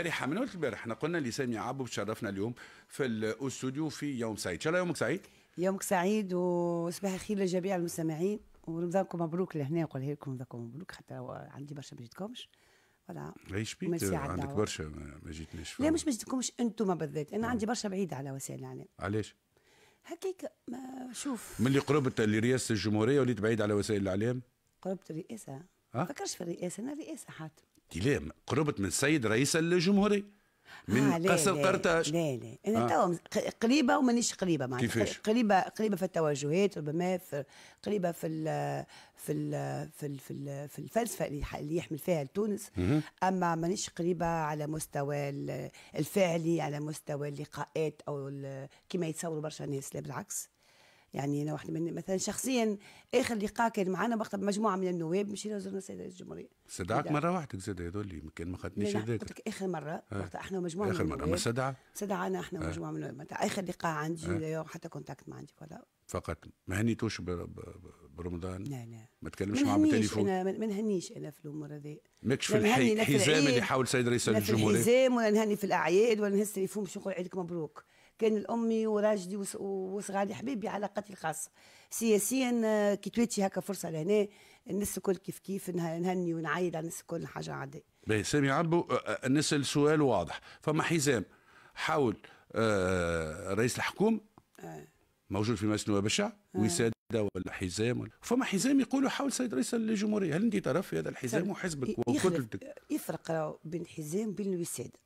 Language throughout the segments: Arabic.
البارحه من وقت البارح احنا قلنا لسامي عبو تشرفنا اليوم في الاستوديو في يوم سعيد ان شاء الله يومك سعيد يومك سعيد وصباح الخير لجميع المستمعين ورمضانكم مبروك لهنا نقولها لكم رمضانكم مبروك حتى عندي برشا ما جيتكمش فوالا عيش بيت عندك برشا ما جيتنيش لا مش ما جيتكمش انتم بالذات انا عندي برشا بعيد على وسائل الاعلام علاش؟ هكيك ما شوف من اللي قربت لرئاسه الجمهوريه وليت بعيد على وسائل الاعلام؟ قربت الرئاسه؟ ما فكرش في الرئاسه انا رئاسه حاتم لا قربت من السيد رئيس الجمهورية من آه قصر قرطاج لا لا انا آه. قريبه ومانيش قريبه معناتها كيفاش قريبه قريبه في التوجهات ربما في قريبه في الـ في الـ في الـ في, الـ في الفلسفه اللي يحمل فيها تونس اما مانيش قريبه على مستوى الفعلي على مستوى اللقاءات او كما يتصوروا برشا ناس لا بالعكس يعني انا واحده من مثلا شخصيا اخر لقاء كان معنا وقتها بمجموعه من النواب مشينا زرنا رئيس الجمهوريه استدعاك مره واحده زاد هذول يمكن ما خدنيش هذاك اخر مره وقتها آه. احنا ومجموعه اخر مره ما استدعى صدعنا احنا ومجموعه آه. من النواب اخر لقاء عندي آه. حتى كونتاكت ما عندي ولا فقط ما هنيتوش برمضان لا لا ما تكلمش معه بالتليفون انا ما نهنيش انا في الامور هذه ماكش في الحزام اللي حاول السيد رئيس الجمهوريه في الحزام ولا نهني في الاعياد ولا نهز التليفون باش نقول عيدك مبروك كان الامي وراجلي وصغاري حبيبي علاقتي الخاصه سياسيا آه، كي تواتي هكا فرصه لهنا الناس الكل كيف كيف نهني ونعيد على الناس الكل حاجه عاديه باهي سامي عربو نسال آه، آه، سؤال واضح فما حزام حاول رئيس الحكومه موجود في مسنوه بشع آه. وساده ولا حزام ولا فما حزام يقولوا حاول سيد رئيس الجمهوريه هل انت طرف في هذا الحزام وحزبك وكتلتك يفرق بين حزام وبين الوساده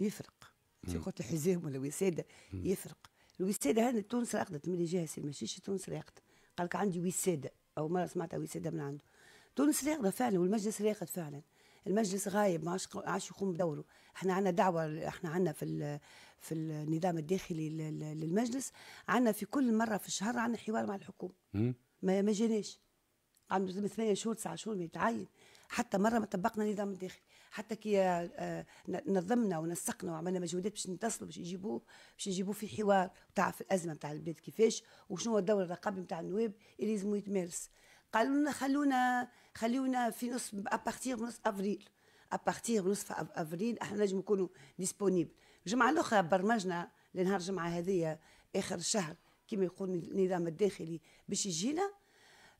يفرق سي قلت حزام ولا وساده يفرق الوساده هذه تونس راقدت من جهه ماشيش تونس راقدت قال لك عندي وساده او مره سمعتها وساده من عنده تونس راقده فعلا والمجلس راقد فعلا المجلس غايب ما عادش يقوم بدوره احنا عندنا دعوه احنا عندنا في في النظام الداخلي للمجلس عندنا في كل مره في الشهر عندنا حوار مع الحكومه ما ما عنده ثمانية شهور تسعة شهور ما يتعين حتى مره ما طبقنا النظام الداخلي حتى كي آه، نظمنا ونسقنا وعملنا مجهودات باش نتصلوا باش يجيبوه باش يجيبوه في حوار وتعرف الازمه نتاع البلاد كيفاش وشنو هو الدور الرقابي نتاع النواب اللي لازم يتمارس قالوا لنا خلونا خلونا في نص ابارتير من نصف افريل ابارتير من نصف افريل احنا نجم نكونوا ديسبونيبل الجمعه الاخرى برمجنا لنهار الجمعه هذه اخر الشهر كما يقول النظام الداخلي باش يجينا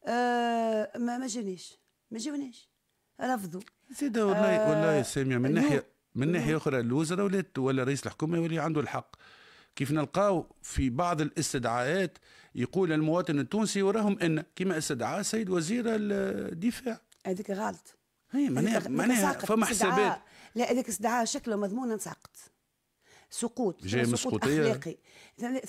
آه ما ما ما جاوناش رفضوا زيد والله آه والله ساميه من ناحيه من ناحيه اخرى الوزراء ولا ولا رئيس الحكومه يولي عنده الحق كيف نلقاو في بعض الاستدعاءات يقول المواطن التونسي وراهم ان كما استدعاء سيد وزير الدفاع هذيك غلط هي معناها معناها فما حسابات لا هذاك استدعاء شكله مضمون ساقط سقوط جاي من اخلاقي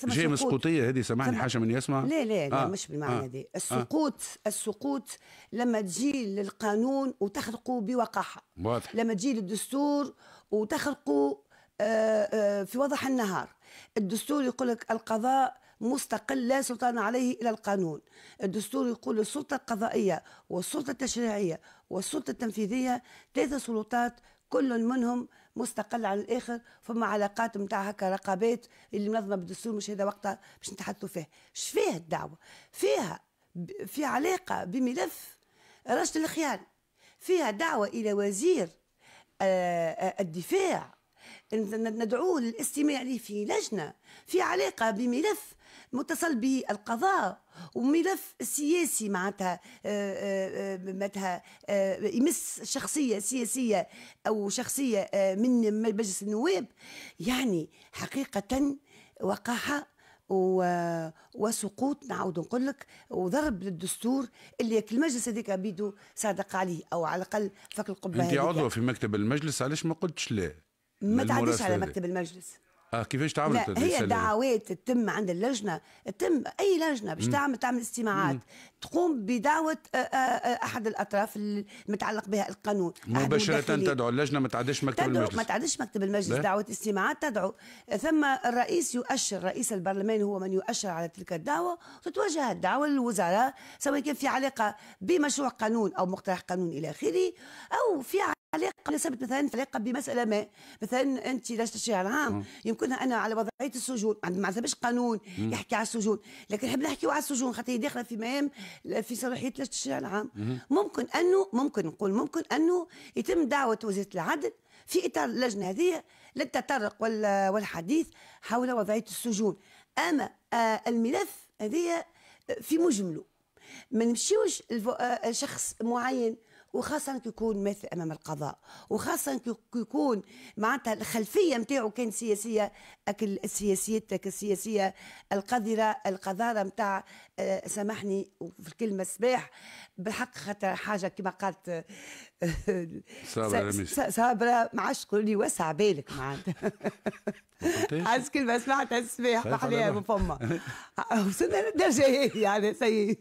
جاي من سقوطيه هذه سامحني حاجه من يسمع لا لا لا آه. مش بالمعنى آه. هذا آه. السقوط آه. السقوط لما تجي للقانون وتخلقه بوقاحه واضح لما تجي للدستور وتخلقه آه، آه، في وضح النهار الدستور يقول لك القضاء مستقل لا سلطان عليه الا القانون الدستور يقول السلطه القضائيه والسلطه التشريعيه والسلطه التنفيذيه ثلاثه سلطات كل منهم مستقل عن الاخر فما علاقات نتاع هكا رقابات اللي منظمه بالدستور مش هذا وقتها باش نتحدثوا فيه اش فيه الدعوه فيها في علاقه بملف رشد الخيار فيها دعوه الى وزير آه، آه، الدفاع ندعوه للاستماع لي في لجنه في علاقه بملف متصل به القضاء وملف سياسي معناتها آه، آه، آه، معناتها يمس شخصيه سياسيه او شخصيه من مجلس النواب يعني حقيقه وقاحه و... وسقوط نعاود نقول لك وضرب للدستور اللي المجلس هذاك بيدو صادق عليه او على الاقل فك القبه انت عضو في مكتب المجلس علاش ما قلتش لا؟ ما تعديش على مكتب المجلس اه كيفاش تعملت هي الدعوات تتم عند اللجنه تتم اي لجنه باش تعمل تعمل استماعات تقوم بدعوه آه، آه، آه، احد الاطراف المتعلق بها القانون مباشره تدعو اللجنه ما تعدش مكتب المجلس ما تعدش مكتب المجلس دعوه استماعات تدعو ثم الرئيس يؤشر رئيس البرلمان هو من يؤشر على تلك الدعوه تتوجه الدعوه للوزراء سواء كان في علاقه بمشروع قانون او مقترح قانون الى اخره او في علاقه بمناسبه مثلا علاقه بمساله ما مثلا انت لجنه العام يمكنها انا على وضعيه السجون ما عندهاش قانون يحكي على السجون لكن نحب نحكي على السجون خاطر هي داخله في مهام في صلاحيه لجنه على العام ممكن انه ممكن نقول ممكن انه يتم دعوه وزيره العدل في اطار اللجنه هذه للتطرق والحديث حول وضعيه السجون اما آه، الملف هذه في مجمله ما نمشيوش آه، شخص معين وخاصه يكون ماثل امام القضاء وخاصه يكون معناتها الخلفيه نتاعو كان سياسيه اكل السياسيات السياسيه القذره القذاره نتاع آه، سامحني في الكلمه الصباح بالحق خاطر حاجه كما قالت آه، صابره ما عادش تقول لي وسع بالك معناتها عز كلمه سمعتها الصباح محليها من فما وصلنا للدرجه هي يعني سي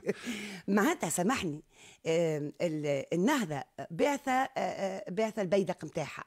معناتها سامحني النهضه بعثه بعثه البيدق نتاعها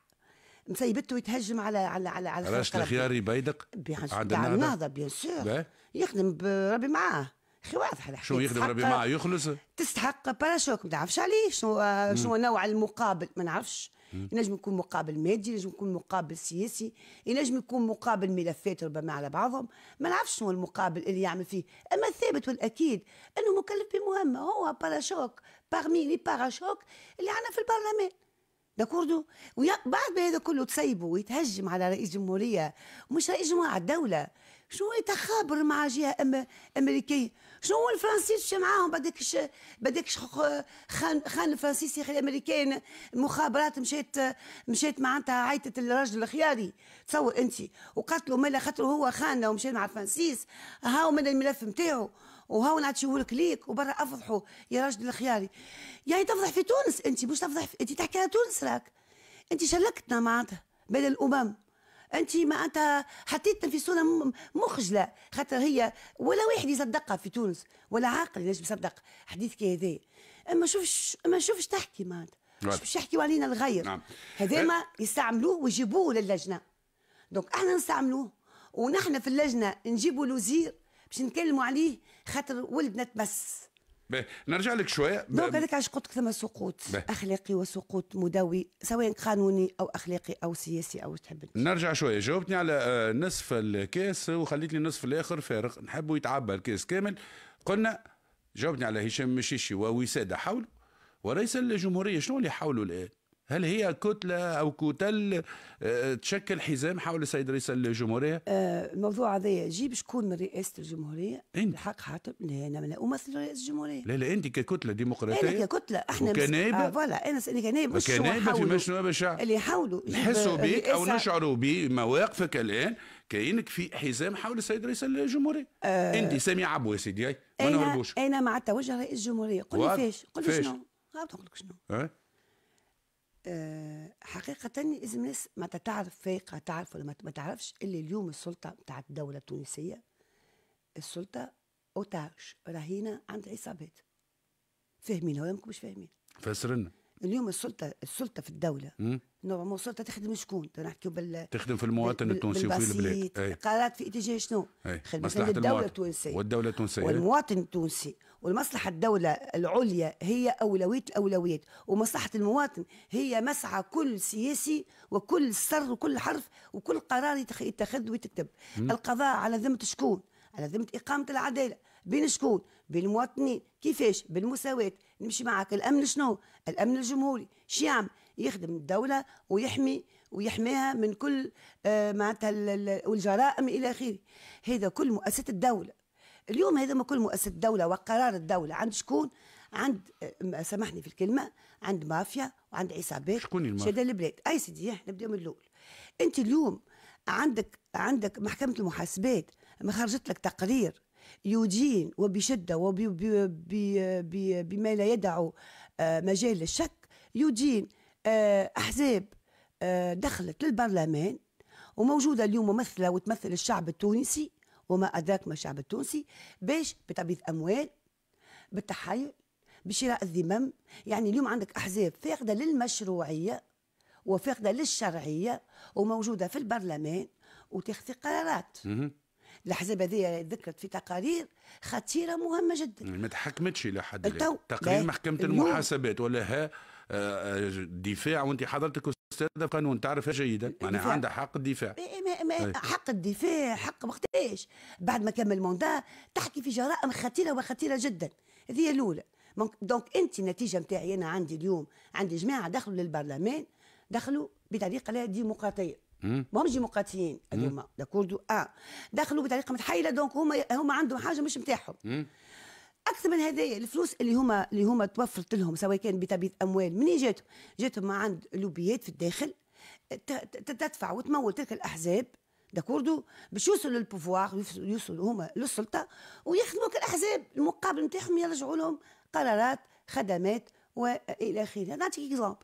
مسيبته يتهجم على على على على راشد الخياري بيدق عند النهضه بيان سور يخدم بربي معاه اخي واضح الحكايه شو يخدم ربي معاه يخلص تستحق باراشوك ما تعرفش عليه شنو آه، شنو نوع المقابل ما نعرفش ينجم يكون مقابل مادي ينجم يكون مقابل سياسي ينجم يكون مقابل ملفات ربما على بعضهم ما نعرفش شنو المقابل اللي يعمل فيه اما الثابت والاكيد انه مكلف بمهمه هو باراشوك باغمي لي باراشوك اللي عندنا في البرلمان داكوردو بعد ما هذا كله تسيبه ويتهجم على رئيس جمهوريه مش رئيس جمهوريه على الدوله شنو يتخابر مع جهه امريكيه شنو هو الفرنسيس شي معاهم بداكش بداكش خان خان يا الامريكان مخابرات مشات مشات معناتها عيطت الراجل الخياري تصور انت وقتلوا مالا خاطر هو خانه ومشى مع الفرنسيس هاو من الملف نتاعو وهاو لك ليك وبرا افضحوا يا راجل الخياري يعني تفضح في تونس انت مش تفضح في... انت تحكي على تونس راك انت شلكتنا معناتها بين الامم انت معناتها حطيتنا في صوره مخجله خاطر هي ولا واحد يصدقها في تونس ولا عاقل ينجم يصدق حديث كي هذا اما شوفش اما شوفش تحكي معناتها مش نعم. باش يحكيوا علينا الغير نعم. هذا ما أه؟ يستعملوه ويجيبوه للجنه دونك احنا نستعملوه ونحن في اللجنه نجيبوا الوزير باش نتكلموا عليه خاطر ولدنا تمس نرجع لك شوية دونك هذاك علاش قلت لك ثم سقوط اخلاقي وسقوط مدوي سواء قانوني او اخلاقي او سياسي او تحب نرجع شويه جاوبتني على آه، نصف الكاس وخليت لي النصف الاخر فارغ نحبوا يتعبى الكاس كامل قلنا جاوبتني على هشام مشيشي ووساده حوله ورئيس الجمهوريه شنو اللي حوله الان؟ هل هي كتلة أو كتل آه، تشكل حزام حول سيد رئيس الجمهورية؟ آه، الموضوع هذا جيب شكون من رئاسة الجمهورية؟ أنت الحق حاتم لا أنا لا أمثل رئيس الجمهورية لا لا أنت ككتلة ديمقراطية أنا ككتلة احنا كنائبة آه فوالا أنا كنائبة مش كنائبة في مجلس الشعب اللي يحاولوا نحسوا بك أو نشعروا بمواقفك الآن كأنك في حزام حول السيد رئيس الجمهورية آه أنت سامي عبو يا سيدي ما نهربوش أنا مع التوجه رئيس الجمهورية قل لي فيش قل لي شنو؟ نقول لك شنو؟ آه، حقيقة إذا الناس ما تتعرف فايقة تعرف ولا ما تعرفش اللي اليوم السلطة بتاع الدولة التونسية السلطة أوتاج رهينة عند عصابات فاهمين هو مش فاهمين فسرنا اليوم السلطة السلطة في الدولة م? نوع ما تخدم شكون نحكيو بال تخدم في المواطن التونسي وفي البلاد قرارات في اتجاه شنو؟ خدمة الدوله التونسية والدولة التونسية والمواطن التونسي والمصلحة الدولة العليا هي أولوية الأولويات ومصلحة المواطن هي مسعى كل سياسي وكل سر وكل حرف وكل قرار يتخذ ويتكتب القضاء على ذمة شكون؟ على ذمة إقامة العدالة بين شكون؟ بين المواطنين كيفاش؟ بالمساواة نمشي معك الأمن شنو؟ الأمن الجمهوري شو يعمل؟ يخدم الدولة ويحمي ويحميها من كل آه، معناتها والجرائم إلى آخره هذا كل مؤسسة الدولة اليوم هذا ما كل مؤسسة الدولة وقرار الدولة عند شكون عند آه، سامحني في الكلمة عند مافيا وعند عصابات شكون المافيا شادة البلاد أي سيدي نبدا نبداو من الأول أنت اليوم عندك عندك محكمة المحاسبات ما خرجت لك تقرير يدين وبشده وبما لا يدع آه، مجال للشك يدين آه، احزاب آه، دخلت للبرلمان وموجوده اليوم ممثله وتمثل الشعب التونسي وما ادراك ما الشعب التونسي باش بتبييض اموال بالتحايل بشراء الذمم يعني اليوم عندك احزاب فاقده للمشروعيه وفاقده للشرعيه وموجوده في البرلمان وتاخذ قرارات الاحزاب هذه ذكرت في تقارير خطيره مهمه جدا ما تحكمتش الى حد تقرير محكمه المحاسبات ولا ها الدفاع وانت حضرتك استاذه قانون تعرفها جيدا يعني أنا عندها حق الدفاع إيه، إيه، ما ما طيب. حق الدفاع حق وقت ايش بعد ما كمل موندا تحكي في جرائم خطيره وخطيره جدا هذه الاولى دونك انت النتيجه نتاعي انا عندي اليوم عندي جماعه دخلوا للبرلمان دخلوا بطريقه لا ديمقراطيه مهمش ديمقراطيين اليوم داكوردو اه دخلوا بطريقه متحيله دونك هما هما عندهم حاجه مش نتاعهم اكثر من هدايا الفلوس اللي هما اللي هما توفرت لهم سواء كان بتبييض اموال منين جاتهم؟ جاتهم ما عند لوبيات في الداخل تدفع وتمول تلك الاحزاب داكوردو باش يوصلوا للبوفوار يوصلوا هما للسلطه ويخدموا كالاحزاب المقابل نتاعهم يرجعوا لهم قرارات خدمات والى اخره نعطيك اكزامبل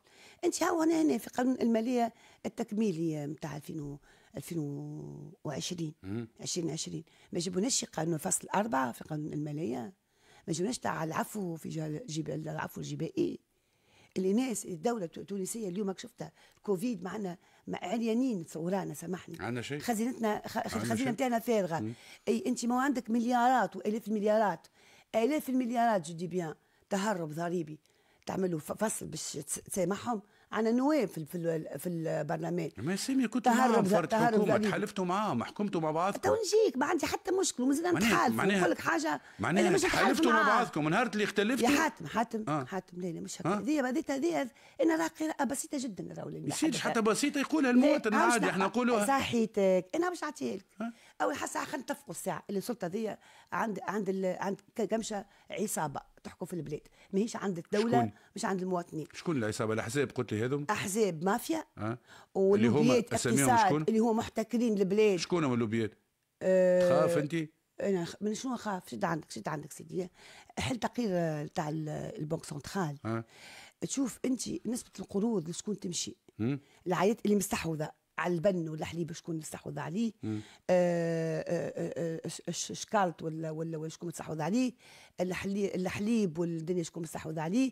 انت هاو هنا هنا في قانون الماليه التكميلي نتاع 2000 2020 2020 ما جابوناش قانون فصل اربعه في قانون الماليه ما جبناش تاع العفو في جبال العفو الجبائي اللي ناس الدوله التونسيه اليوم شفتها كوفيد معنا عريانين ثورانا سامحني عندنا شيء خزينتنا الخزينه نتاعنا فارغه مم. اي انت ما عندك مليارات والاف المليارات الاف المليارات دي بيان تهرب ضريبي تعملوا فصل باش تسامحهم على النواب في في البرلمان ما سيمي كنت معاهم فرد حكومه تحالفتوا معاهم حكمتوا مع بعضكم تو نجيك ما عندي حتى مشكل ومازال نتحالف نقول لك حاجه معناها تحالفتوا مع بعضكم نهار اللي اختلفتوا يا حاتم حاتم آه. حاتم لا لا مش هكا هذه هذه انا راه قراءه بسيطه جدا راهو يصيرش حتى بسيطه يقولها المواطن عادي احنا نقولوها صحيتك انا باش نعطيها لك آه. اول حاجه خلينا نتفقوا الساعه اللي السلطه هذه عند عند عند كمشه عصابه تحكم في البلاد ماهيش عند الدوله شكون؟ مش عند المواطنين شكون العصابه الاحزاب قلت لي هذم احزاب مافيا أه؟ اللي هما اساميهم شكون اللي هما محتكرين البلاد شكون هما اللوبيات أه تخاف انت انا من شنو نخاف شد عندك شد عندك سيدي حل تقرير تاع البنك سنترال أه؟ تشوف انت نسبه القروض لشكون تمشي العائلات اللي مستحوذه على البن والحليب شكون مستحوذ عليه آه، آه، آه، الشكالت ولا ولا شكون مستحوذ عليه الحليب والدنيا شكون مستحوذ عليه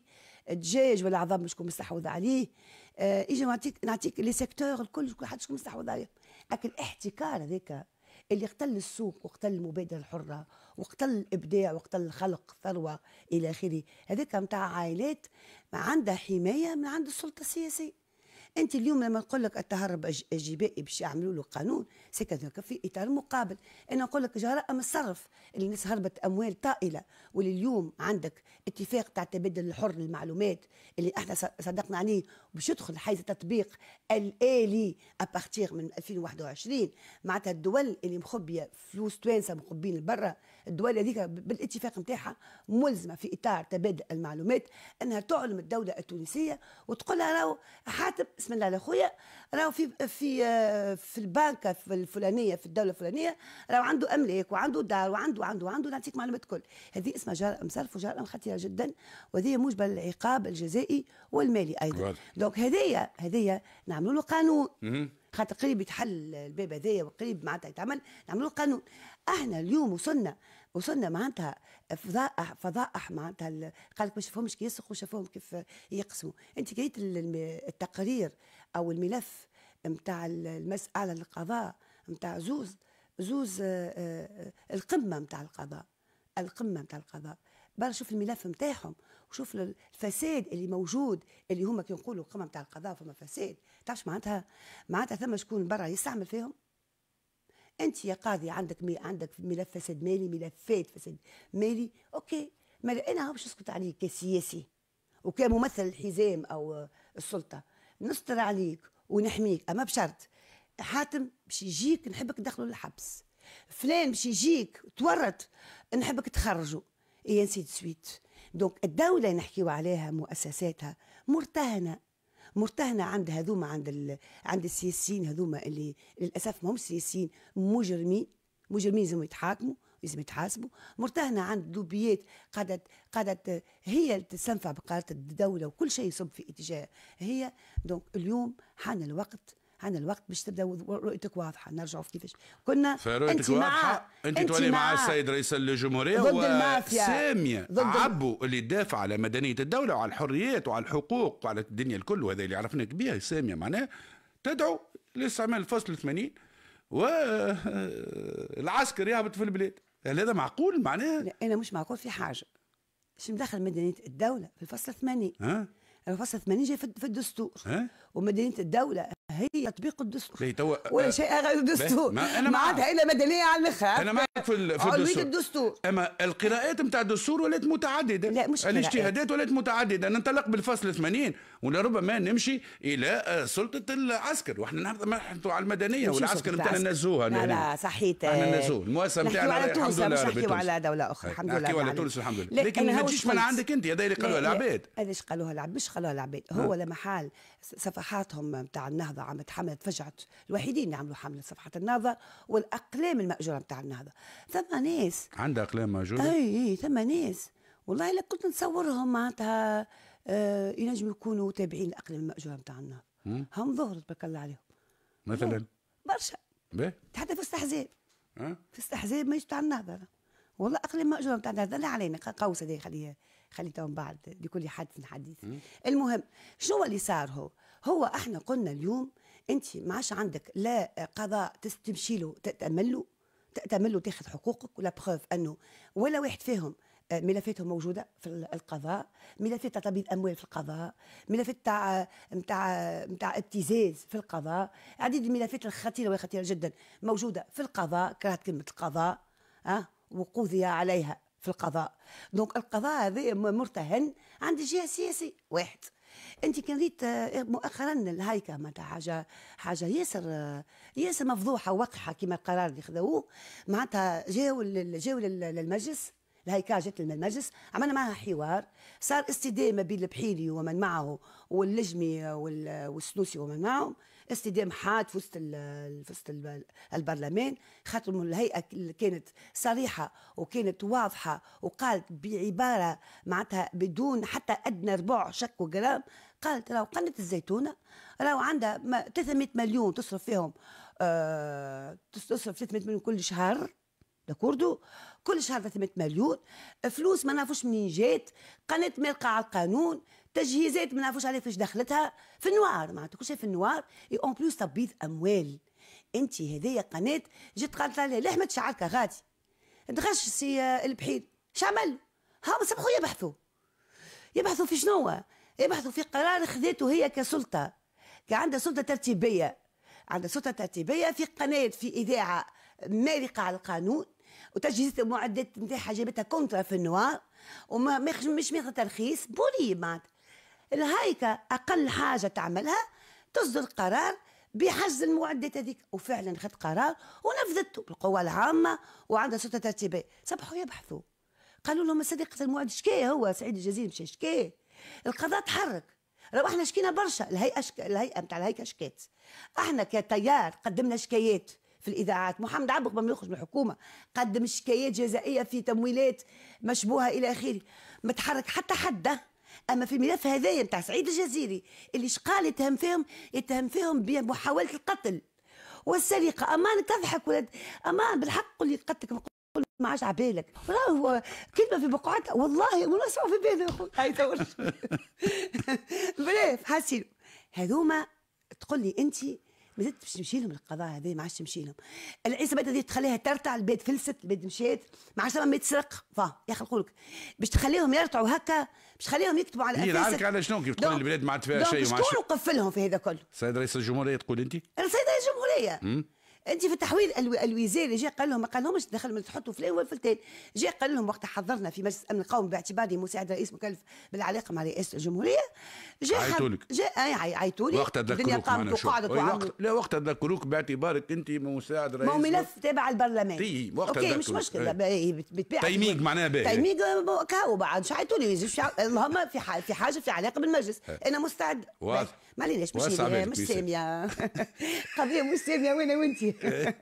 الدجاج والعظام شكون مستحوذ عليه اجا نعطيك نعطيك لي سيكتور الكل حد شكون مستحوذ عليه لكن الاحتكار هذاك اللي قتل السوق وقتل المبادره الحره وقتل الابداع وقتل الخلق ثروه الى اخره هذاك نتاع عائلات ما عندها حمايه من عند السلطه السياسيه انت اليوم لما نقول لك التهرب الجبائي باش يعملوا له قانون سكت في اطار مقابل انا نقول لك جراء من الصرف اللي الناس هربت اموال طائله واللي اليوم عندك اتفاق تاع تبادل الحر للمعلومات اللي احنا صدقنا عليه باش يدخل حيز التطبيق الالي ابارتيغ e من 2021 معناتها الدول اللي مخبيه فلوس توانسه مخبين لبرا الدول هذيك بالاتفاق نتاعها ملزمه في اطار تبادل المعلومات انها تعلم الدوله التونسيه وتقول لها راهو حاتم بسم الله على راهو في في في البنكه في الفلانيه في الدوله الفلانيه راهو عنده املاك وعنده دار وعنده وعنده وعنده نعطيك معلومات كل هذه اسمها جرائم صرف وجرائم خطيره جدا وهذه موجبه للعقاب الجزائي والمالي ايضا دونك هذايا هذايا نعملوا له قانون خاطر قريب يتحل الباب هذايا وقريب معناتها يتعمل نعملوا له قانون احنا اليوم وصلنا وصلنا معناتها فضائح فضائح معناتها قال لك ما شافهمش كي يسرقوا شافوهم كيف يقسموا انت قريت التقرير او الملف نتاع المساله القضاء نتاع زوز زوز آه، آه، آه، القمه نتاع القضاء القمه نتاع القضاء برا شوف الملف نتاعهم وشوف الفساد اللي موجود اللي هما كي نقولوا القمه نتاع القضاء فما فساد تعرفش معناتها معناتها ثم شكون برا يستعمل فيهم انت يا قاضي عندك مي عندك ملف فساد مالي ملفات فساد مالي اوكي ما انا باش نسكت عليك كسياسي وكممثل الحزام او السلطه نستر عليك ونحميك اما بشرط حاتم باش يجيك نحبك تدخله للحبس فلان باش يجيك تورط نحبك تخرجه اي ainsi de suite دونك الدولة نحكيو عليها مؤسساتها مرتهنة مرتهنة عند هذوما عند ال... عند السياسيين هذوما اللي للأسف ما هم سياسيين مجرمين مجرمين لازم يتحاكموا لازم يتحاسبوا مرتهنة عند لوبيات قعدت قعدت هي تستنفع بقاره الدولة وكل شيء يصب في اتجاه هي دونك اليوم حان الوقت عن الوقت باش تبدا رؤيتك واضحه نرجعوا في كيفاش كنا فرؤيتك واضحه انت, انت تولي مع السيد رئيس الجمهوريه ضد المافيا ساميه ضد عبو اللي دافع على مدنيه الدوله وعلى الحريات وعلى الحقوق وعلى الدنيا الكل وهذا اللي عرفناك بها ساميه معناها تدعو لاستعمال الفصل 80 والعسكر يهبط في البلاد هل هذا معقول معناه؟ لا انا مش معقول في حاجه مش مدخل مدنيه الدوله في الفصل 80 ها الفصل 80 جاي في الدستور ها ومدنيه الدوله هي تطبيق الدستور تو... ولا آه، شيء غير الدستور ما انا عاد الا مدنيه على الاخر انا معك في, ال... في آه، الدستور. الدستور اما القراءات نتاع الدستور ولات متعدده لا مش الاجتهادات ولات متعدده ننطلق بالفصل 80 ولربما نمشي الى آه، سلطه العسكر واحنا نحكوا على المدنيه والعسكر نتاعنا نزوها لا لا صحيت احنا نزوه المؤسسه نتاعنا على تونس نحكيو على دوله اخرى الحمد لله نحكيو على تونس الحمد لله لكن ما تجيش من عندك انت هذا اللي قالوها العباد هذا قالوها العباد مش قالوها العباد هو لما محال صفحاتهم نتاع النهضه عم تحمل فجعت الوحيدين اللي عملوا حمله صفحه النهضه والاقلام الماجوره نتاع النهضه ثم ناس عندها اقلام ماجوره اي اي ثم ناس والله لك كنت نصورهم معناتها آه ينجموا يكونوا تابعين الاقلام الماجوره نتاع النهضه هم ظهرت بك الله عليهم مثلا برشا حتى في استحزاب أه؟ في استحزاب ماهيش تاع النهضه والله اقل ما اجرهم تاع لا علينا قوس هذه خليها خليته من بعد لكل حادث حديث المهم شنو اللي صار هو هو احنا قلنا اليوم انت ما عادش عندك لا قضاء تمشي له تامل له تامل له تاخذ حقوقك ولا بروف انه ولا واحد فيهم آه، ملفاتهم موجوده في القضاء ملفات تبييض اموال في القضاء ملفات تاع نتاع نتاع ابتزاز في القضاء عديد الملفات الخطيره وخطيره جدا موجوده في القضاء كرهت كلمه القضاء ها أه؟ وقضي عليها في القضاء دونك القضاء هذا مرتهن عند الجهه السياسيه واحد انت كان ريت آه، مؤخرا الهايكه معناتها حاجه حاجه ياسر آه، ياسر مفضوحه وقحه كما القرار اللي خذوه معناتها جاو جاو للمجلس الهيكا جات للمجلس عملنا معها حوار صار استدامه بين البحيري ومن معه واللجمي آه، والسنوسي ومن معهم استدام حاد في وسط في وسط البرلمان خاطر الهيئه اللي كانت صريحه وكانت واضحه وقالت بعباره معناتها بدون حتى ادنى ربع شك وجرام قالت راهو قنه الزيتونه راهو عندها 300 مليون تصرف فيهم آه تصرف 300 مليون كل شهر داكوردو كل شهر 300 مليون فلوس ما نعرفوش منين جات قناه مالقه على القانون تجهيزات ما نعرفوش عليها فاش دخلتها في النوار معناتها كل شيء في النوار اي اون بلوس تبيض اموال انت هذيا قناه جيت قالت لها ما شعرك غادي تغش سي آه، البحير شعمل هاو سبقوا يبحثوا يبحثوا في شنو يبحثوا في قرار خذته هي كسلطه عندها سلطه ترتيبيه عندها سلطه ترتيبيه في قناه في اذاعه مارقه على القانون وتجهيزات المعدات نتاعها جابتها كونترا في النوار وما مش ماخذه ترخيص بولي معناتها الهيكة أقل حاجة تعملها تصدر قرار بحجز المعدات هذيك وفعلا خد قرار ونفذته القوى العامة وعندها سلطة ترتيبية صبحوا يبحثوا قالوا لهم صديقة المعد شكيه هو سعيد الجزيري مشى شكيه القضاء تحرك لو احنا شكينا برشا الهيئة شك... الهيئة نتاع الهيكة شكات احنا كتيار قدمنا شكايات في الاذاعات محمد عبد قبل ما يخرج من الحكومه قدم شكايات جزائيه في تمويلات مشبوهه الى اخره ما تحرك حتى حد اما في الملف هذايا نتاع سعيد الجزيري اللي شقال يتهم فيهم يتهم فيهم بمحاوله القتل والسرقه امان تضحك ولد امان بالحق قول لي قتلك قول ما عادش على بالك والله هو كلمه في بقعتها والله ونصعوا في بالي هاي تو بلاف حاسين هذوما تقول لي انت ما باش تمشي لهم القضاء هذا ما عادش تمشي لهم العصابات هذه تخليها ترتع البيت فلست البيت مشات ما عادش ما تسرق فا يا اخي نقول لك باش تخليهم يرتعوا هكا مش خليهم يكتبوا على هي إيه، العالك على شنو كيف تقول البلاد ما عاد فيها شيء ومع شكون وقف لهم في هذا كله؟ السيد رئيس الجمهوريه تقول انت؟ السيد رئيس الجمهوريه انت في التحويل الوزاري جاء قال لهم ما لهمش دخل من تحطوا فلان والفلتان جاء قال لهم وقت حضرنا في مجلس الامن القومي باعتباري مساعد رئيس مكلف بالعلاقه مع رئاسه الجمهوريه جاء عيطولك جاء عيطولي وقت ذكروك لا وقت ذكروك باعتبارك انت مساعد رئيس ما ملف تابع البرلمان تي وقت اوكي مش مشكله إيه. إيه، بتبيع تيميق معناها باهي تيميق كهو بعد مش عيطولي اللهم في في حاجه في علاقه بالمجلس إيه. انا مستعد معليش مش مش ساميه قضيه مش ساميه وانا وانت إيه.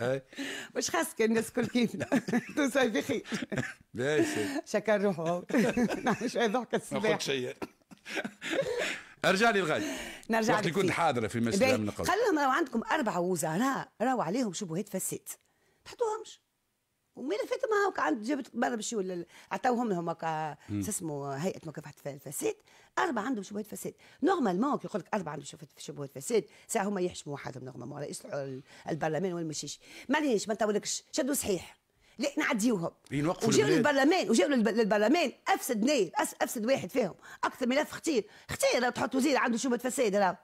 إيه. مش خاصك الناس كل كيفنا توصل بخير باهي شكر نعم شوية ضحكة الصباح ما شيء ارجع لي الغاية نرجع وقت كنت حاضرة في المسجد من قبل خليهم لو عندكم أربعة وزراء راو عليهم شبهات فساد تحطوهمش فات ما هكا عند جابت برا مشيو عطاوهم لهم هكا شو اسمه هيئه مكافحه الفساد اربعه عندهم شبهات فساد نورمالمون كي يقول لك اربعه عندهم شبهات فساد ساعه هما يحشموا حاجه نورمالمون رئيس البرلمان والمشيش معليش ما نطولكش شدوا صحيح لا نعديوهم وجاو للبرلمان وجاو للبرلمان افسد نايب افسد واحد فيهم اكثر ملف خطير خطير تحط وزير عنده شبهه فساد راه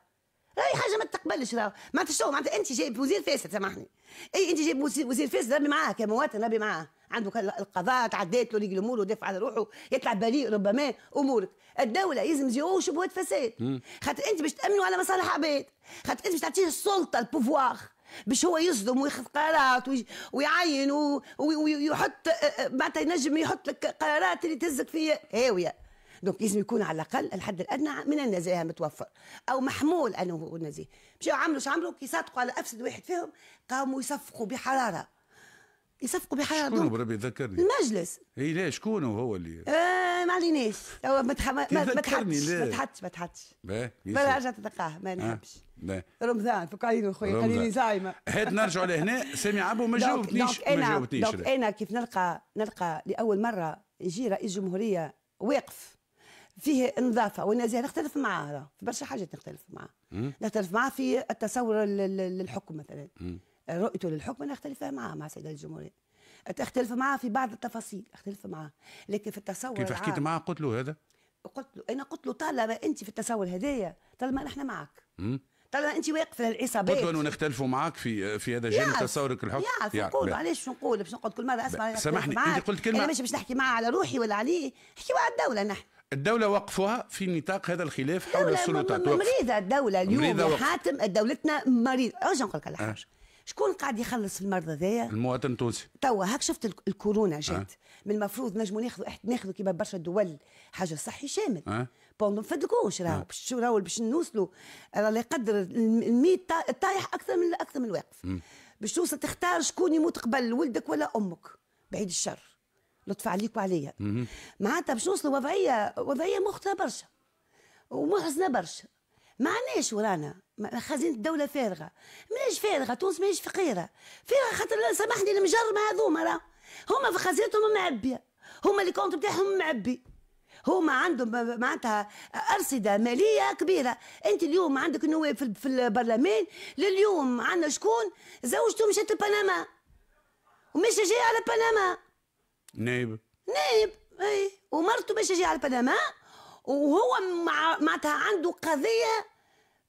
راهي حاجه ما تقبلش راه معناتها تشوف معناتها انت جايب وزير فاسد سامحني اي انت جايب وزير فاسد ربي معاه كمواطن ربي معاه عنده القضاء تعديت له ليجل امور ودافع على روحه يطلع بريء ربما امورك الدوله يلزم يزيروه شبهات فساد خاطر انت باش تامنوا على مصالح عباد خاطر انت باش تعطيه السلطه البوفوار باش هو يصدم وياخذ قرارات ويعين ويحط معناتها ينجم يحط لك قرارات اللي تهزك في هاويه دونك لازم يكون على الاقل الحد الادنى من النزاهه متوفر او محمول انه هو النزاهه مشاو عملوا شو عملوا كي صادقوا على افسد واحد فيهم قاموا يصفقوا بحراره يصفقوا بحراره شكون بربي ذكرني المجلس اي لا شكون هو اللي آه ما عليناش ما تح... ما تحطش ما تحطش ما تحطش ما نرجع تلقاه ما آه، نحبش رمضان فك علينا خويا خليني زايمه هات نرجعوا لهنا سامي عبو ما جاوبتنيش ما جاوبتنيش انا كيف نلقى نلقى لاول مره يجي رئيس جمهوريه واقف فيه نظافه والنازيه نختلف معاه في برشا حاجات نختلف معاه نختلف معاه في التصور للحكم مثلا رؤيته للحكم انا اختلف معاه مع سيد الجمهوريه تختلف معاه في بعض التفاصيل اختلف معاه لكن في التصور كيف حكيت معاه قلت له هذا قلت له انا قلت له طالما انت في التصور هذايا طالما نحن معك طالما انت واقفه للعصابات قلت له انه نختلف معاك في في هذا جانب تصورك الحكم يعرف يعني نقول علاش نقول باش نقول كل مره اسمع سامحني انت قلت كلمه انا مش باش نحكي معاه على روحي ولا عليه نحكي على الدوله نحن الدولة وقفها في نطاق هذا الخلاف حول السلطات مريضة الدولة اليوم حاتم دولتنا مريضة أرجع نقول لك على حاجة آه. شكون قاعد يخلص المرض هذايا؟ المواطن التونسي توا هاك شفت الكورونا آه. جات أه؟ من المفروض نجموا ناخذوا ناخذوا كيما برشا دول حاجه صحي شامل أه؟ بون ما نفدكوش أه؟ باش راهو باش نوصلوا راه لا يقدر الميت طايح اكثر من اكثر من الواقف باش توصل تختار شكون يموت قبل ولدك ولا امك بعيد الشر لطف عليك وعليا معناتها باش نوصلوا وضعيه وضعيه مخطئه برشا ومحزنه برشا ما عناش ورانا خزينه الدوله فارغه ماهيش فارغه تونس ماهيش فقيره فارغه خاطر سامحني المجرمه هذوما راه هما في خزينتهم معبيه هما اللي كونت بتاعهم معبي هما عندهم معناتها ارصده ماليه كبيره انت اليوم عندك نواب في البرلمان لليوم عندنا شكون زوجته مشات لبنما ومش جايه على بنما نائب نائب اي ومرته باش تجي على البنما وهو مع معناتها عنده قضيه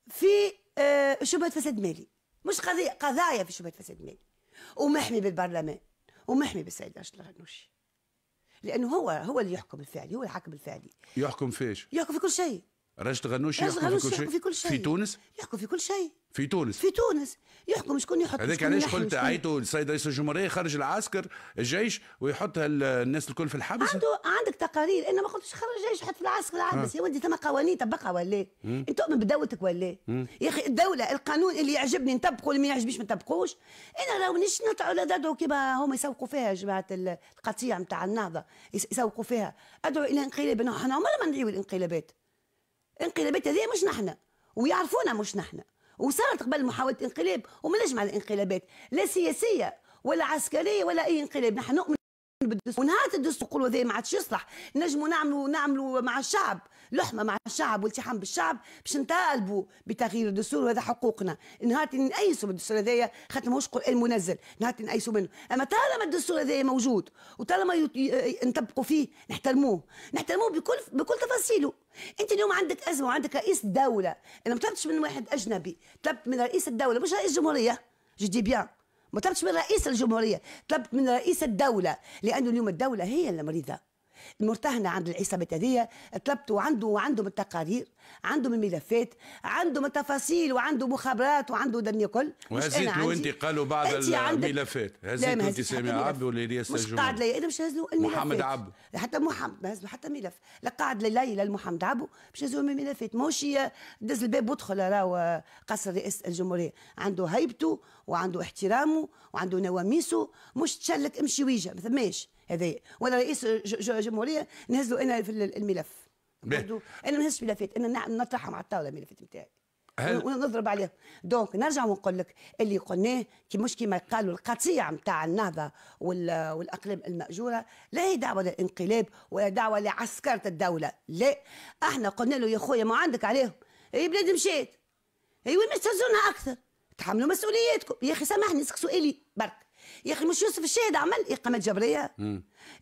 في آه، شبهه فساد مالي مش قضيه قضايا في شبهه فساد مالي ومحمي بالبرلمان ومحمي بالسيد راشد الغنوشي لانه هو هو اللي يحكم الفعلي هو الحاكم الفعلي يحكم فيش يحكم في كل شيء رشد غنوش يحكم في كل شيء في كل شيء في تونس يحكم في كل شيء في تونس في تونس يحكم شكون يحط هذاك علاش قلت عيطوا السيد رئيس الجمهوريه خرج العسكر الجيش ويحط الناس الكل في الحبس عنده عندك تقارير انا ما قلتش خرج الجيش حط في العسكر العبس آه. يا ولدي ثم قوانين طبقها ولا انت تؤمن بدولتك ولا يا اخي الدوله القانون اللي يعجبني نطبقه اللي ما يعجبنيش ما نطبقوش انا راونيش نطلعوا دادو كيما هما يسوقوا فيها جماعه القطيع نتاع النهضه يسوقوا فيها ادعو الى انقلاب احنا عمرنا ما ندعيو الانقلابات انقلابات هذه مش نحن ويعرفونا مش نحن وصارت قبل محاولة انقلاب ومناش مع الانقلابات لا سياسية ولا عسكرية ولا أي انقلاب نحن نؤمن بالدستور ونهار الدستور نقولوا هذا ما عادش يصلح نجموا نعملوا نعملوا مع الشعب لحمه مع الشعب والتحام بالشعب باش نطالبوا بتغيير الدستور وهذا حقوقنا نهار نقيسوا بالدستور هذايا خاطر ماهوش قران منزل نهار نقيسوا منه اما طالما الدستور هذايا موجود وطالما نطبقوا فيه نحترموه نحترموه بكل بكل تفاصيله انت اليوم عندك ازمه وعندك رئيس دوله انا ما طلبتش من واحد اجنبي طلبت من رئيس الدوله مش رئيس جمهوريه جدي دي بيان ما طلبتش من رئيس الجمهوريه طلبت من رئيس الدوله لانه اليوم الدوله هي اللي مريضه المرتهنه عند العصابات هذيا طلبت وعنده وعندهم التقارير عندهم الملفات عندهم التفاصيل وعنده مخابرات وعنده الدنيا كل وهزيت له انت قالوا بعض الملفات هزيت انت سامي عبد ولا الياس مش قاعد لي انا مش هزلوا الملفات محمد عبد حتى محمد ما هزلوا حتى ملف لا قاعد لي لمحمد عبو باش هزلوا الملفات ماهوش دز الباب وادخل راهو قصر رئيس الجمهوريه عنده هيبته وعنده احترامه وعنده نواميسه مش تشلك امشي ويجا ما ثماش هذايا ولا رئيس جمهوريه نهز له انا في الملف برضو انا ما نهزش ملفات انا نطرحهم على الطاوله الملفات نتاعي هل... ونضرب عليهم دونك نرجع ونقول لك اللي قلناه كي مش كيما قالوا القطيع نتاع النهضه والاقلام الماجوره لا هي دعوه للانقلاب ولا دعوه لعسكره الدوله لا احنا قلنا له يا خويا ما عندك عليهم هي بلاد مشات هي وين مش اكثر تحملوا مسؤولياتكم يا اخي سامحني سؤالي برك يا اخي مش يوسف الشاهد عمل اقامات جبريه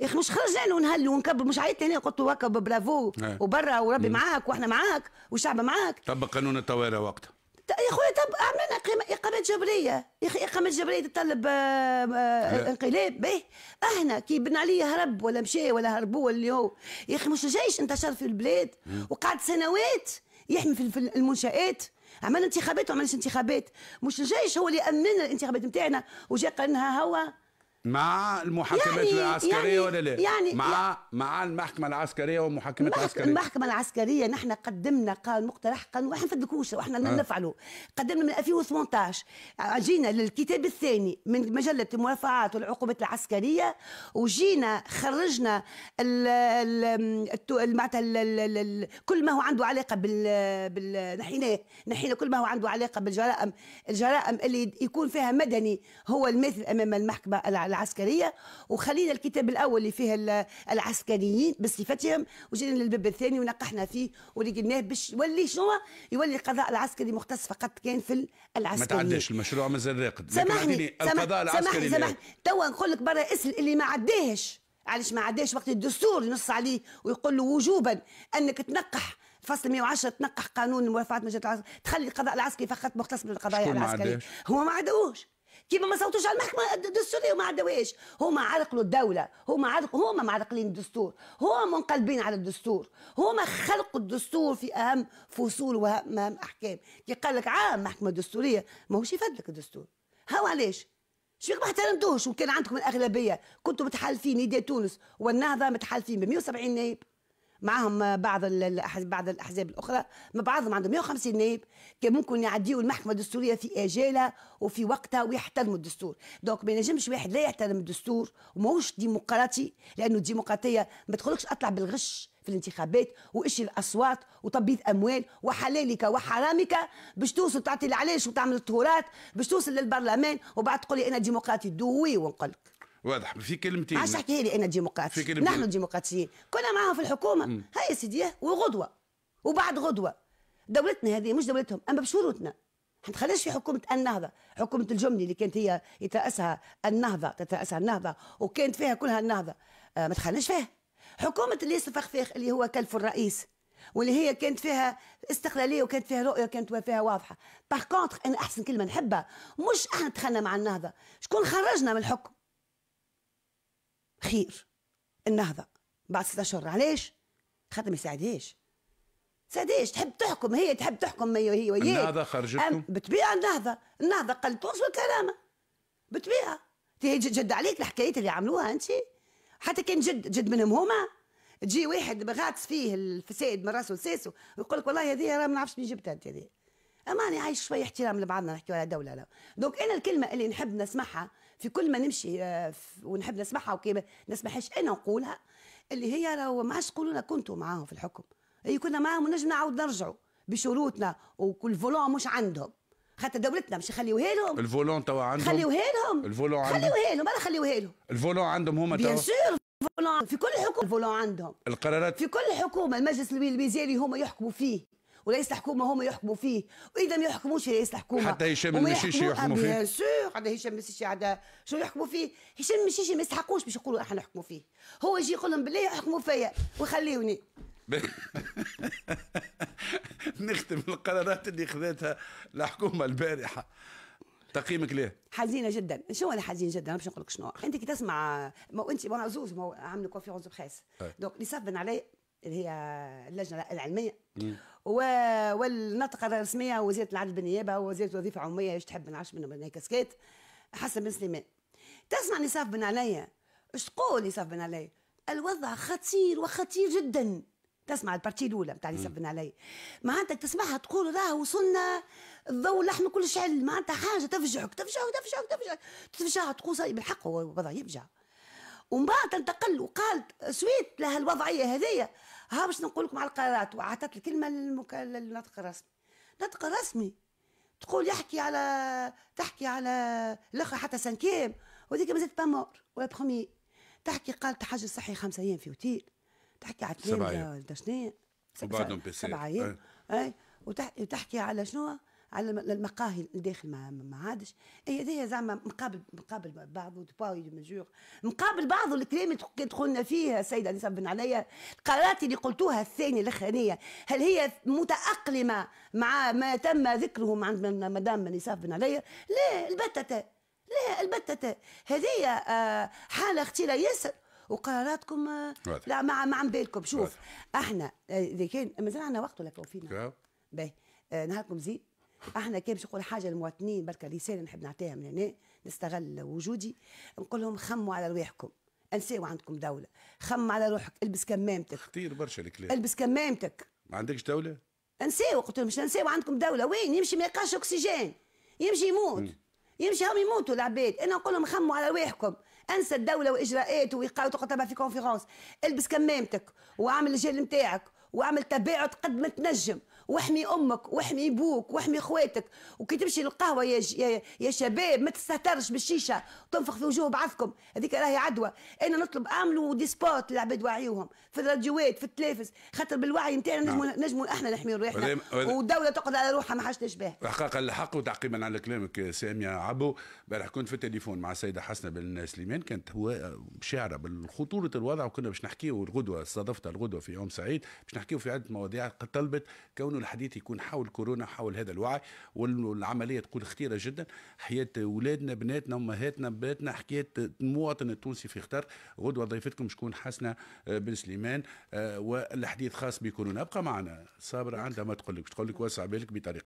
يا اخي مش خرجنا له ونكبر مش عيطت هنا قلت له برافو إيه. وبرا وربي معاك واحنا معاك والشعب معاك طبق قانون الطوارئ وقتها يا خويا طب عملنا اقامات جبريه يا اخي اقامات جبريه تطلب آه، آه، إيه. انقلاب به إيه. احنا كي بن علي هرب ولا مشى ولا هربوا اللي هو يا اخي مش جيش انتشر في البلاد وقعد سنوات يحمي في المنشات عمل انتخابات وعملش انتخابات مش الجيش هو اللي امن الانتخابات نتاعنا وجا قال لنا هو مع المحاكمات يعني العسكريه يعني ولا لا؟ يعني مع يعني مع المحكمه العسكريه والمحاكمات العسكريه المحكمه العسكريه نحن قدمنا قانون مقترح قانون واحنا نفدكوش واحنا أه. نفعله قدمنا من 2018 جينا للكتاب الثاني من مجله المرافعات والعقوبات العسكريه وجينا خرجنا معناتها كل ما هو عنده علاقه بال بال نحيناه نحينا كل ما هو عنده علاقه بالجرائم الجرائم اللي يكون فيها مدني هو المثل امام المحكمه العسكريه العسكريه وخلينا الكتاب الاول اللي فيه العسكريين بصفتهم وجينا للباب الثاني ونقحنا فيه ولقيناه باش يولي شنو يولي القضاء العسكري مختص فقط كان في العسكرية. ما تعداش المشروع مازال راقد سامحني القضاء العسكري سامحني توا نقول لك برا اسم اللي ما عداهش علاش ما عداش وقت الدستور ينص عليه ويقول له وجوبا انك تنقح فصل 110 تنقح قانون موافقات مجلس العسكري تخلي القضاء العسكري فقط مختص بالقضايا العسكريه هو ما عداوش كيما ما صوتوش على المحكمه الدستوريه وما عدواش هما عرقلوا الدوله هما عرق هما معرقلين الدستور هما منقلبين على الدستور هما خلقوا الدستور في اهم فصول واهم احكام كي قال لك عام محكمه دستوريه ماهوش يفدلك الدستور هاو علاش شبيك ما احترمتوش وكان عندكم الاغلبيه كنتم متحالفين يدي تونس والنهضه متحالفين ب 170 نائب معاهم بعض الأحزاب بعض الاحزاب الاخرى بعضهم عندهم 150 نائب كان ممكن يعديوا المحكمه الدستوريه في اجاله وفي وقتها ويحترموا الدستور دونك ما ينجمش واحد لا يحترم الدستور وماهوش ديمقراطي لانه الديمقراطيه ما تدخلكش اطلع بالغش في الانتخابات واشي الاصوات وتبييض اموال وحلالك وحرامك باش توصل تعطي العلاش وتعمل الثورات باش توصل للبرلمان وبعد تقول لي انا ديمقراطي دوي ونقول لك واضح في كلمتين عاش احكي لي انا ديمقراطي نحن ديمقراطيين كنا معاهم في الحكومه مم. هاي سيدي وغدوه وبعد غدوه دولتنا هذه مش دولتهم اما بشروطنا ما تخليش في حكومة النهضة حكومة الجملة اللي كانت هي يتأسها النهضة تتأسها النهضة وكانت فيها كلها النهضة آه ما تخليش فيها حكومة اللي صفخ فيها اللي هو كلف الرئيس واللي هي كانت فيها استقلالية وكانت فيها رؤية وكانت فيها واضحة باغ كونتخ أنا أحسن كلمة نحبها مش احنا دخلنا مع النهضة شكون خرجنا من الحكم الاخير النهضه بعد ست اشهر علاش خاطر ما يساعدهاش ساديش تحب تحكم هي تحب تحكم هي وياك النهضه خرجتكم بالطبيعه النهضه النهضه قال تونس والكرامه بالطبيعه جد عليك الحكايات اللي عملوها انت حتى كان جد جد منهم هما تجي واحد بغاتس فيه الفساد من راسه لساسه ويقول لك والله هذه راه ما نعرفش من جبتها انت هذه اماني عايش شويه احترام لبعضنا نحكيو على دوله لا دونك انا الكلمه اللي نحب نسمعها في كل ما نمشي آه، ونحب نسمعها وكي نسمعهاش انا نقولها اللي هي لو ما عادش تقولوا كنتوا معاهم في الحكم هي كنا معاهم ونجم نعاود نرجعوا بشروطنا والفولون مش عندهم خاطر دولتنا مش يخليوها لهم الفولون توا عندهم خليوها لهم الفولون عندهم خليوها لهم انا خليوها لهم الفولون عندهم هما بيان سور الفولون في كل حكومه الفولون عندهم القرارات في كل حكومه المجلس الوزاري هما يحكموا فيه وليس الحكومة هم يحكموا فيه وإذا ما يحكموش ليس الحكومة آه، حتى هشام المشيشي يحكموا فيه بيان سور عندها هشام المشيشي عندها شو يحكموا فيه هشام المشيشي ما يستحقوش باش يقولوا احنا نحكموا فيه هو يجي يقول لهم بالله احكموا فيا وخليوني نختم القرارات اللي خذتها الحكومة البارحة تقييمك ليه؟ حزينه جدا شنو انا حزين جدا انا باش نقول لك شنو انت كي تسمع ما انت وانا زوز ما عامل كوافيرونس بخاس دونك اللي صاب علي اللي هي اللجنه العلميه و... والنطقه الرسميه وزيره العدل بالنيابه وزيره الوظيفه العموميه ايش تحب نعرفش منهم هنا كاسكيت حسن بن سليمان تسمع نصاف بن علي ايش تقول نصاف بن علي الوضع خطير وخطير جدا تسمع البارتي الاولى نتاع نصاف بن علي معناتها تسمعها تقول راه وصلنا الضوء لحم كل شعل معناتها حاجه تفجعك تفجعك تفجعك تفجعك تفجعها تقول صاي بالحق هو الوضع يفجع ومن بعد انتقل وقال سويت لها الوضعيه هذيه ها باش نقول لكم على القرارات وعطت الكلمه للمك... للناطق الرسمي الناطق الرسمي تقول يحكي على تحكي على الاخر حتى سانكيم وذيك مازالت زلت بامور ولا بخومي تحكي قال تحجز صحي خمسة ايام في اوتيل تحكي على ايام ولا ايام وبعدهم بيسير سبعة ايام اي وتحكي على شنو على المقاهي الداخل ما, ما عادش إيه، هذايا زعما مقابل مقابل بعض وتباوي مجور مقابل بعض الكلام اللي تقولنا فيه السيده نسب بن عليا القرارات اللي قلتوها الثانيه الاخرانيه هل هي متاقلمه مع ما تم ذكره عند مدام نساف بن عليا لا البتة لا البتة هذه آه، حاله اختيره ياسر وقراراتكم آه، واضح. لا مع عم بالكم شوف احنا آه، اذا كان مازال عندنا وقت ولا فينا باهي نهاركم زين احنا كان باش نقول حاجه للمواطنين بركه رساله نحب نعطيها من هنا نستغل وجودي نقول لهم خموا على رواحكم انساو عندكم دوله خم على روحك البس كمامتك خطير برشا الكلام البس كمامتك ما عندكش دوله انساو قلت لهم مش انساو عندكم دوله وين يمشي ما يلقاش اكسجين يمشي يموت م. يمشي هم يموتوا العباد انا نقول لهم خموا على رواحكم انسى الدوله واجراءات تبع في كونفيرونس البس كمامتك واعمل الجيل نتاعك واعمل تباعد قد ما تنجم واحمي امك واحمي بوك واحمي خواتك وكي تمشي للقهوه يا, يا, يا شباب ما تستهترش بالشيشه تنفخ في وجوه بعضكم هذيك راهي عدوى انا نطلب اعملوا دي سبوت للعباد وعيوهم في الراديوات في التلافز خاطر بالوعي نتاعنا نجموا نجموا احنا نحمي روحنا ودوله تقعد على روحها ما حاش تشبه حقيقه الحق وتعقيبا على كلامك ساميه عبو امبارح كنت في التليفون مع السيده حسنه بن سليمان كانت هو آه، شاعره بالخطوره الوضع وكنا باش نحكيو الغدوه استضفتها الغدوه في يوم سعيد باش نحكيو في عده مواضيع طلبت كون يكون الحديث يكون حول كورونا حول هذا الوعي والعمليه تكون خطيره جدا حياه اولادنا بناتنا امهاتنا بناتنا حكايه المواطن التونسي في خطر غدوه ضيفتكم شكون حسنه آه، بن سليمان آه، والحديث خاص بكورونا ابقى معنا صابر عندها ما تقول لك تقول لك وسع بالك بطريقه